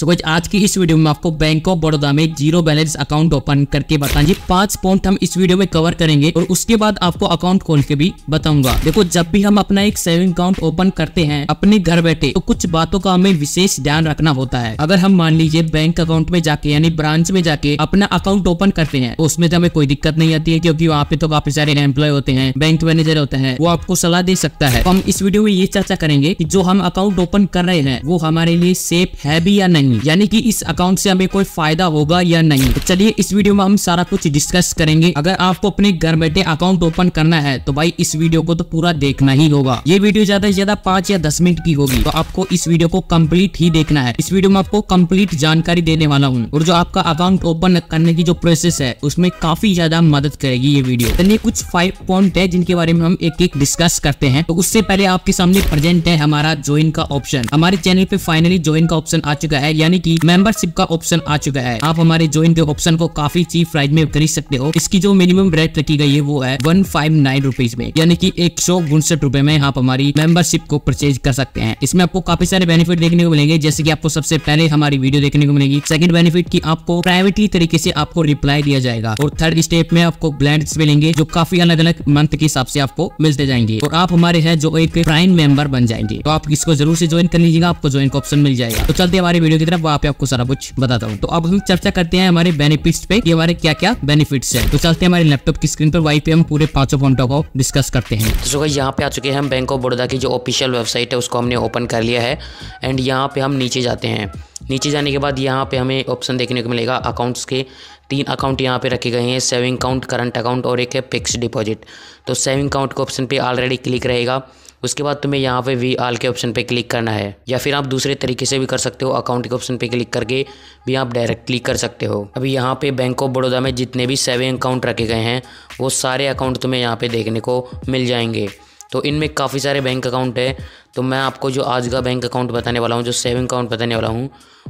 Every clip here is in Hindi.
सो so आज की इस वीडियो में आपको बैंक ऑफ बड़ौदा में जीरो बैलेंस अकाउंट ओपन करके बताएंगे पांच पॉइंट हम इस वीडियो में कवर करेंगे और उसके बाद आपको अकाउंट खोल के भी बताऊंगा देखो जब भी हम अपना एक सेविंग अकाउंट ओपन करते हैं अपने घर बैठे तो कुछ बातों का हमें विशेष ध्यान रखना होता है अगर हम मान लीजिए बैंक अकाउंट में जाके यानी ब्रांच में जाके अपना अकाउंट ओपन करते हैं तो उसमें तो हमें कोई दिक्कत नहीं आती है क्योंकि वहाँ पे तो काफी सारे एम्प्लॉय होते हैं बैंक मैनेजर होते हैं वो आपको सलाह दे सकता है हम इस वीडियो में ये चर्चा करेंगे की जो हम अकाउंट ओपन कर रहे हैं वो हमारे लिए सेफ है भी या नहीं नहीं यानी कि इस अकाउंट से हमें कोई फायदा होगा या नहीं तो चलिए इस वीडियो में हम सारा कुछ डिस्कस करेंगे अगर आपको अपने घर बैठे अकाउंट ओपन करना है तो भाई इस वीडियो को तो पूरा देखना ही होगा ये वीडियो ज्यादा से ज्यादा पांच या दस मिनट की होगी तो आपको इस वीडियो को कम्प्लीट ही देखना है इस वीडियो में आपको कम्प्लीट जानकारी देने वाला हूँ और जो आपका अकाउंट ओपन करने की जो प्रोसेस है उसमें काफी ज्यादा मदद करेगी ये वीडियो चलिए कुछ फाइव पॉइंट है जिनके बारे में हम एक एक डिस्कस करते हैं तो उससे पहले आपके सामने प्रेजेंट है हमारा ज्वाइन का ऑप्शन हमारे चैनल पे फाइनली ज्वाइन का ऑप्शन आ चुका है यानी कि मेंबरशिप का ऑप्शन आ चुका है आप हमारे ज्वाइन के ऑप्शन को काफी चीप प्राइस में खरीद सकते हो इसकी जो मिनिमम रेट रखी गई है वो है वन फाइव नाइन रुपीज में यानी कि एक सौ उनसठ रुपए में आप हमारी मेंबरशिप को परचेज कर सकते हैं इसमें आपको काफी सारे बेनिफिट देखने को मिलेंगे जैसे की आपको सबसे पहले हमारी वीडियो देखने को मिलेगी सेकंड बेनिफिट की आपको प्राइवेटली तरीके से आपको रिप्लाई दिया जाएगा और थर्ड स्टेप में आपको ब्लैंड मिलेंगे जो काफी अलग अलग मंथ के हिसाब से आपको मिलते जाएंगे और आप हमारे हैं जो एक प्राइम मेंबर बन जाएंगे तो आप इसको जरूर से ज्वाइन कर लीजिएगा आपको ज्वाइन का ऑप्शन मिल जाएगा तो चलते हमारे वीडियो की तरफ वहाँ पे आपको सारा कुछ बताता हूँ तो अब हम चर्चा करते हैं हमारे बेनिफिट्स पे कि हमारे क्या क्या बेनिफिट्स है तो चलते हैं हमारे लैपटॉप की स्क्रीन पर वाई पे हम पूरे पांचों पॉइंटों को डिस्कस करते हैं तो यहाँ पे आ चुके हैं हम बैंक ऑफ बड़ौदा की जो ऑफिशियल वेबसाइट है उसको हमने ओपन कर लिया है एंड यहाँ पे हम नीचे जाते हैं नीचे जाने के बाद यहाँ पे हमें ऑप्शन देखने को मिलेगा अकाउंट्स के तीन अकाउंट यहाँ पे रखे गए हैं सेविंग अकाउंट करंट अकाउंट और एक है फिक्स डिपॉजिट तो सेविंग अकाउंट के ऑप्शन पे ऑलरेडी क्लिक रहेगा उसके बाद तुम्हें यहाँ पे वी आल के ऑप्शन पे क्लिक करना है या फिर आप दूसरे तरीके से भी कर सकते हो अकाउंट के ऑप्शन पे क्लिक करके भी आप डायरेक्ट क्लिक कर सकते हो अभी यहाँ पे बैंक ऑफ बड़ौदा में जितने भी सेविंग अकाउंट रखे गए हैं वो सारे अकाउंट तुम्हें यहाँ पर देखने को मिल जाएंगे तो इनमें काफ़ी सारे बैंक अकाउंट है तो मैं आपको जो आज का बैंक अकाउंट बताने वाला हूँ जो सेविंग अकाउंट बताने वाला हूँ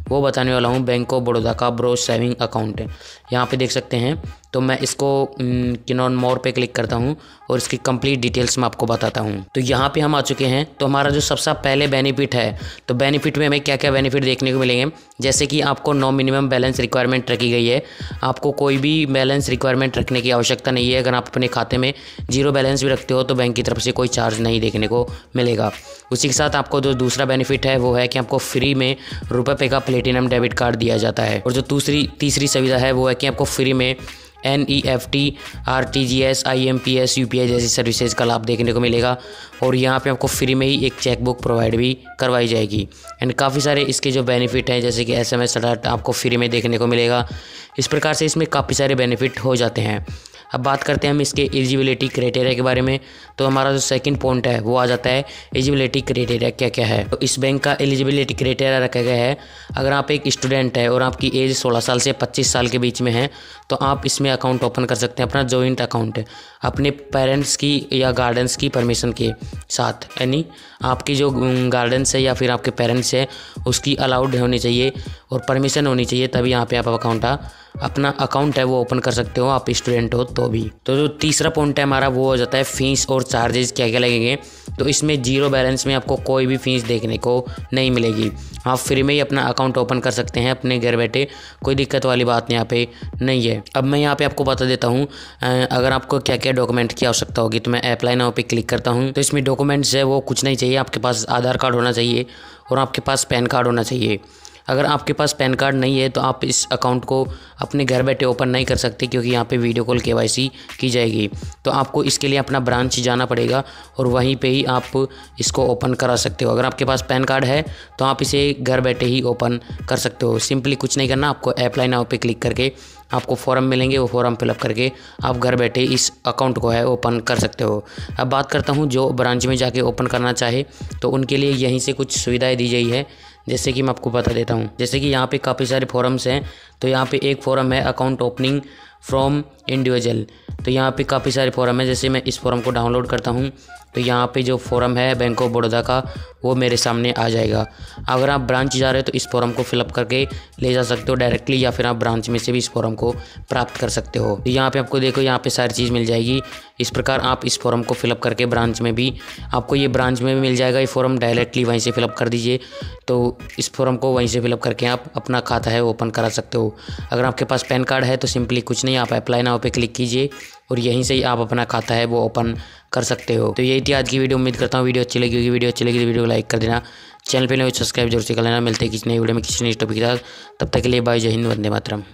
वो बताने वाला हूँ बैंक ऑफ बड़ौदा का ब्रो सेविंग अकाउंट है यहाँ पे देख सकते हैं तो मैं इसको किनॉन मोर पे क्लिक करता हूँ और इसकी कंप्लीट डिटेल्स मैं आपको बताता हूँ तो यहाँ पे हम आ चुके हैं तो हमारा जो सबसे पहले बेनिफिट है तो बेनिफिट में हमें क्या क्या बेनिफिट देखने को मिलेंगे जैसे कि आपको नो मिनिमम बैलेंस रिक्वायरमेंट रखी गई है आपको कोई भी बैलेंस रिक्वायरमेंट रखने की आवश्यकता नहीं है अगर आप अपने खाते में जीरो बैलेंस भी रखते हो तो बैंक की तरफ से कोई चार्ज नहीं देखने को मिलेगा उसी के साथ आपको जो दूसरा बेनिफिट है वो है कि आपको फ्री में रुपये पे का प्लेटिनम डेबिट कार्ड दिया जाता है और जो दूसरी तीसरी सुविधा है वो है कि आपको फ्री में N E F T R T G S I M P S U P I जैसी सर्विसेज का लाभ देखने को मिलेगा और यहाँ पे आपको फ्री में ही एक चेकबुक प्रोवाइड भी करवाई जाएगी एंड काफ़ी सारे इसके जो बेनिफिट हैं जैसे कि एस एम एस अलर्ट आपको फ्री में देखने को मिलेगा इस प्रकार से इसमें काफ़ी सारे बेनिफिट हो जाते हैं अब बात करते हैं हम इसके एलिजिबिलिटी क्राइटेरिया के बारे में तो हमारा जो सेकंड पॉइंट है वो आ जाता है एलिजिबिलिटी क्राइटेरिया क्या क्या है तो इस बैंक का एलिजिबिलिटी क्राइटेरिया रखा गया है अगर आप एक स्टूडेंट है और आपकी एज सोलह साल से पच्चीस साल के बीच में है तो आप इसमें अकाउंट ओपन कर सकते हैं अपना जॉइंट अकाउंट अपने पेरेंट्स की या गार्डन्स की परमिशन के साथ यानी आपकी जो गार्डन्स है या फिर आपके पेरेंट्स है उसकी अलाउड होनी चाहिए और परमिशन होनी चाहिए तभी यहाँ पे आप अकाउंट अपना अकाउंट है वो ओपन कर सकते हो आप स्टूडेंट हो तो भी तो जो तीसरा पॉइंट है हमारा वो हो जाता है फ़ीस और चार्जेस क्या क्या लगेंगे तो इसमें जीरो बैलेंस में आपको कोई भी फ़ीस देखने को नहीं मिलेगी आप फ्री में ही अपना अकाउंट ओपन कर सकते हैं अपने घर बैठे कोई दिक्कत वाली बात यहाँ पे नहीं है अब मैं यहाँ पे आपको बता देता हूँ अगर आपको क्या क्या डॉक्यूमेंट की आवश्यकता होगी तो मैं अप्लाई नाव पे क्लिक करता हूँ तो इसमें डॉक्यूमेंट्स है वो कुछ नहीं चाहिए आपके पास आधार कार्ड होना चाहिए और आपके पास पैन कार्ड होना चाहिए अगर आपके पास पैन कार्ड नहीं है तो आप इस अकाउंट को अपने घर बैठे ओपन नहीं कर सकते क्योंकि यहाँ पे वीडियो कॉल के की जाएगी तो आपको इसके लिए अपना ब्रांच जाना पड़ेगा और वहीं पे ही आप इसको ओपन करा सकते हो अगर आपके पास पैन कार्ड है तो आप इसे घर बैठे ही ओपन कर सकते हो सिंपली कुछ नहीं करना आपको अप्लाई नाव पर क्लिक करके आपको फॉर्म मिलेंगे वो फॉर्म फिलअप करके आप घर बैठे इस अकाउंट को है ओपन कर सकते हो अब बात करता हूँ जो ब्रांच में जाके ओपन करना चाहे तो उनके लिए यहीं से कुछ सुविधाएं दी गई है जैसे कि मैं आपको बता देता हूँ जैसे कि यहाँ पे काफ़ी सारे फॉरम्स हैं तो यहाँ पे एक फॉरम है अकाउंट ओपनिंग फ्रॉम इंडिविजुअल तो यहाँ पे काफ़ी सारे फॉरम है जैसे मैं इस फॉरम को डाउनलोड करता हूँ तो यहाँ पे जो फॉर्म है बैंक ऑफ बड़ौदा का वो मेरे सामने आ जाएगा अगर आप ब्रांच जा रहे हो तो इस फॉर्म को फिलअप करके ले जा सकते हो डायरेक्टली या फिर आप ब्रांच में से भी इस फॉर्म को प्राप्त कर सकते हो तो यहाँ पे आपको देखो यहाँ पे सारी चीज़ मिल जाएगी इस प्रकार आप इस फॉर्म को फिलअप करके ब्रांच में भी आपको ये ब्रांच में भी मिल जाएगा ये फॉर्म डायरेक्टली वहीं से फिलअप कर दीजिए तो इस फॉर्म को वहीं से फिलअप करके आप अपना खाता है ओपन करा सकते हो अगर आपके पास पैन कार्ड है तो सिंपली कुछ नहीं आप अप्लाई नाव पर क्लिक कीजिए और यहीं से ही आप अपना खाता है वो ओपन कर सकते हो तो यही थी आज की वीडियो उम्मीद करता हूँ वीडियो अच्छी लगी होगी वीडियो अच्छी लगी तो वीडियो को लाइक कर देना चैनल पर नहीं सब्सक्राइब जरूर से कर लेना मिलते हैं किसी नई वीडियो में किसी नई टॉपिक के साथ तब तक के लिए बाय जय हिंद वंदे मातरम